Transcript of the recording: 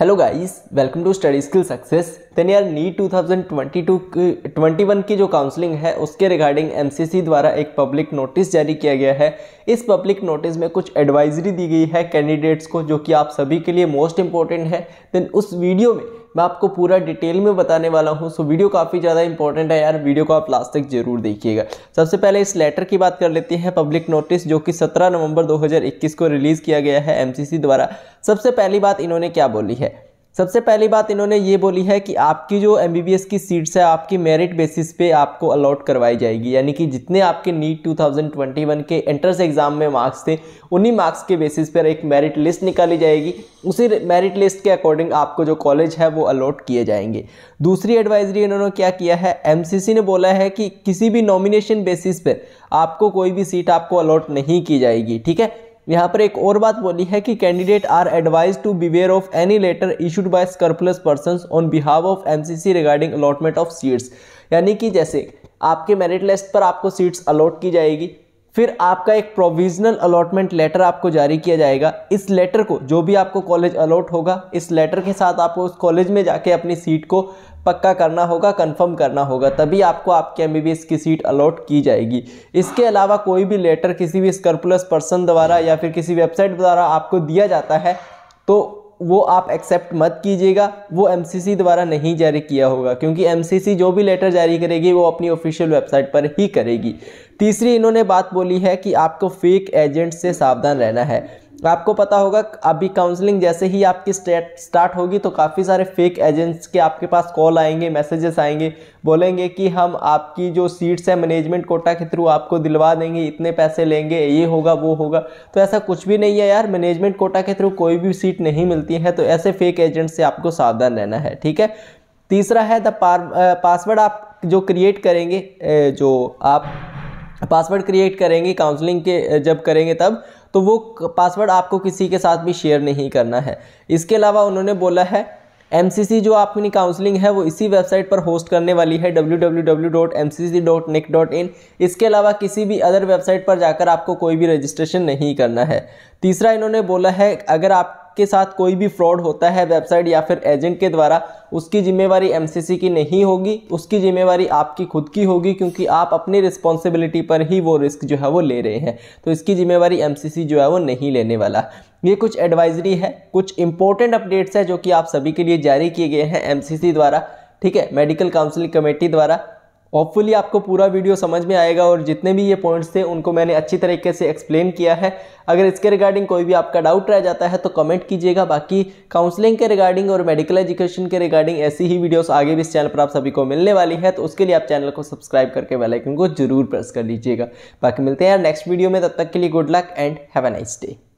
hello guys welcome to study skill success then यार NEET 2022 twenty one की जो counselling है उसके रिगार्डिंग एमसीसी द्वारा एक पब्लिक नोटिस जारी किया गया है इस पब्लिक नोटिस में कुछ एडवाइजरी दी गई है कैंडिडेट्स को जो कि आप सभी के लिए मोस्ट इंपॉर्टेंट है देन उस वीडियो में मैं आपको पूरा डिटेल में बताने वाला हूँ सो वीडियो काफ़ी ज़्यादा इंपॉर्टेंट है यार वीडियो को आप लास्ट तक जरूर देखिएगा सबसे पहले इस लेटर की बात कर लेते हैं पब्लिक नोटिस जो कि 17 नवंबर 2021 को रिलीज़ किया गया है एमसीसी द्वारा सबसे पहली बात इन्होंने क्या बोली है सबसे पहली बात इन्होंने ये बोली है कि आपकी जो एम की सीट्स है आपकी मेरिट बेसिस पे आपको अलॉट करवाई जाएगी यानी कि जितने आपके नीट 2021 के एंट्रेंस एग्ज़ाम में मार्क्स थे उन्हीं मार्क्स के बेसिस पर एक मेरिट लिस्ट निकाली जाएगी उसी मेरिट लिस्ट के अकॉर्डिंग आपको जो कॉलेज है वो अलॉट किए जाएंगे दूसरी एडवाइजरी इन्होंने क्या किया है एम ने बोला है कि किसी भी नॉमिनेशन बेसिस पर आपको कोई भी सीट आपको अलॉट नहीं की जाएगी ठीक है यहाँ पर एक और बात बोली है कि candidate are advised to beware of any letter issued by scrupulous person on behalf of MCC regarding allotment of seats यानी कि जैसे आपके मेरिट लिस्ट पर आपको सीट्स अलॉट की जाएगी फिर आपका एक प्रोविजनल अलॉटमेंट लेटर आपको जारी किया जाएगा इस लेटर को जो भी आपको कॉलेज अलॉट होगा इस लेटर के साथ आपको उस कॉलेज में जाके अपनी सीट को पक्का करना होगा कंफर्म करना होगा तभी आपको आपके एम की सीट अलॉट की जाएगी इसके अलावा कोई भी लेटर किसी भी स्कर्पुलस पर्सन द्वारा या फिर किसी वेबसाइट द्वारा आपको दिया जाता है तो वो आप एक्सेप्ट मत कीजिएगा वो एम द्वारा नहीं जारी किया होगा क्योंकि एम जो भी लेटर जारी करेगी वो अपनी ऑफिशियल वेबसाइट पर ही करेगी तीसरी इन्होंने बात बोली है कि आपको फेक एजेंट से सावधान रहना है आपको पता होगा अभी काउंसलिंग जैसे ही आपकी स्टार्ट होगी तो काफ़ी सारे फेक एजेंट्स के आपके पास कॉल आएंगे मैसेजेस आएंगे बोलेंगे कि हम आपकी जो सीट्स है मैनेजमेंट कोटा के थ्रू आपको दिलवा देंगे इतने पैसे लेंगे ये होगा वो होगा तो ऐसा कुछ भी नहीं है यार मैनेजमेंट कोटा के थ्रू कोई भी सीट नहीं मिलती है तो ऐसे फेक एजेंट से आपको सावधान रहना है ठीक है तीसरा है द पासवर्ड आप जो क्रिएट करेंगे जो आप पासवर्ड क्रिएट करेंगे काउंसलिंग के जब करेंगे तब तो वो पासवर्ड आपको किसी के साथ भी शेयर नहीं करना है इसके अलावा उन्होंने बोला है एम जो आपकी काउंसलिंग है वो इसी वेबसाइट पर होस्ट करने वाली है www.mcc.nic.in इसके अलावा किसी भी अदर वेबसाइट पर जाकर आपको कोई भी रजिस्ट्रेशन नहीं करना है तीसरा इन्होंने बोला है अगर आप के साथ कोई भी फ्रॉड होता है वेबसाइट या फिर एजेंट के द्वारा उसकी जिम्मेवारी एमसीसी की नहीं होगी उसकी जिम्मेवारी आपकी खुद की होगी क्योंकि आप अपनी रिस्पॉन्सिबिलिटी पर ही वो रिस्क जो है वो ले रहे हैं तो इसकी जिम्मेवारी एमसीसी जो है वो नहीं लेने वाला ये कुछ एडवाइजरी है कुछ इंपॉर्टेंट अपडेट्स है जो कि आप सभी के लिए जारी किए गए हैं एम द्वारा ठीक है मेडिकल काउंसिलिंग कमेटी द्वारा होपफुली आपको पूरा वीडियो समझ में आएगा और जितने भी ये पॉइंट्स थे उनको मैंने अच्छी तरीके से एक्सप्लेन किया है अगर इसके रिगार्डिंग कोई भी आपका डाउट रह जाता है तो कमेंट कीजिएगा बाकी काउंसलिंग के रिगार्डिंग और मेडिकल एजुकेशन के रिगार्डिंग ऐसी ही वीडियोस आगे भी इस चैनल पर आप सभी को मिलने वाली है तो उसके लिए आप चैनल को सब्सक्राइब करके बेलाइकन को जरूर प्रेस कर लीजिएगा बाकी मिलते हैं यार नेक्स्ट वीडियो में तब तक के लिए good luck and have a nice day